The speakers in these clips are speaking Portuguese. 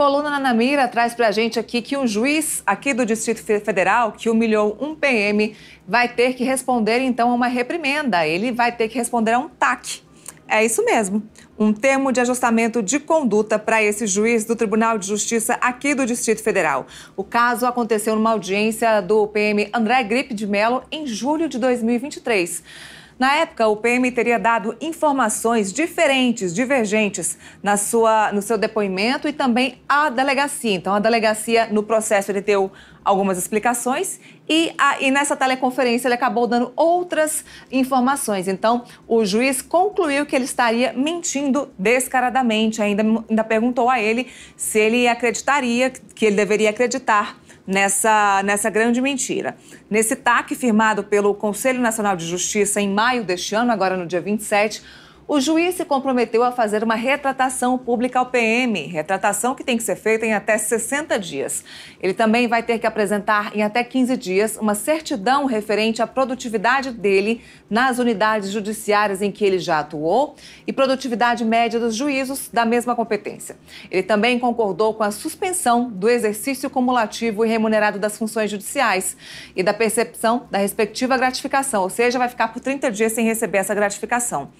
Coluna Nanamira traz para a gente aqui que um juiz aqui do Distrito Federal que humilhou um PM vai ter que responder então a uma reprimenda. Ele vai ter que responder a um TAC. É isso mesmo. Um termo de ajustamento de conduta para esse juiz do Tribunal de Justiça aqui do Distrito Federal. O caso aconteceu numa audiência do PM André Gripe de Melo em julho de 2023. Na época, o PM teria dado informações diferentes, divergentes, na sua, no seu depoimento e também à delegacia. Então, a delegacia, no processo, ele deu algumas explicações e, a, e nessa teleconferência ele acabou dando outras informações. Então, o juiz concluiu que ele estaria mentindo descaradamente. Ainda, ainda perguntou a ele se ele acreditaria, que ele deveria acreditar nessa, nessa grande mentira. Nesse TAC firmado pelo Conselho Nacional de Justiça em maio deste ano, agora no dia 27, o juiz se comprometeu a fazer uma retratação pública ao PM, retratação que tem que ser feita em até 60 dias. Ele também vai ter que apresentar em até 15 dias uma certidão referente à produtividade dele nas unidades judiciárias em que ele já atuou e produtividade média dos juízos da mesma competência. Ele também concordou com a suspensão do exercício cumulativo e remunerado das funções judiciais e da percepção da respectiva gratificação, ou seja, vai ficar por 30 dias sem receber essa gratificação.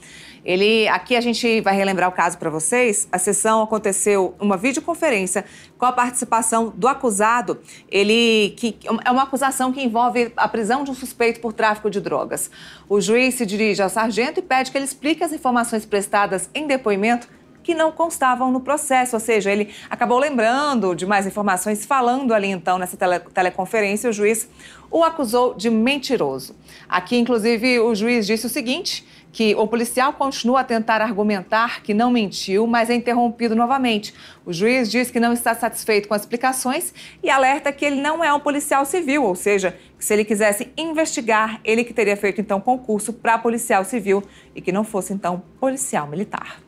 Ele ele, aqui a gente vai relembrar o caso para vocês. A sessão aconteceu uma videoconferência com a participação do acusado. Ele que é uma acusação que envolve a prisão de um suspeito por tráfico de drogas. O juiz se dirige ao sargento e pede que ele explique as informações prestadas em depoimento que não constavam no processo. Ou seja, ele acabou lembrando de mais informações, falando ali então nessa tele teleconferência, o juiz o acusou de mentiroso. Aqui, inclusive, o juiz disse o seguinte. Que o policial continua a tentar argumentar que não mentiu, mas é interrompido novamente. O juiz diz que não está satisfeito com as explicações e alerta que ele não é um policial civil, ou seja, que se ele quisesse investigar, ele que teria feito então concurso para policial civil e que não fosse então policial militar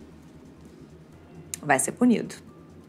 vai ser punido.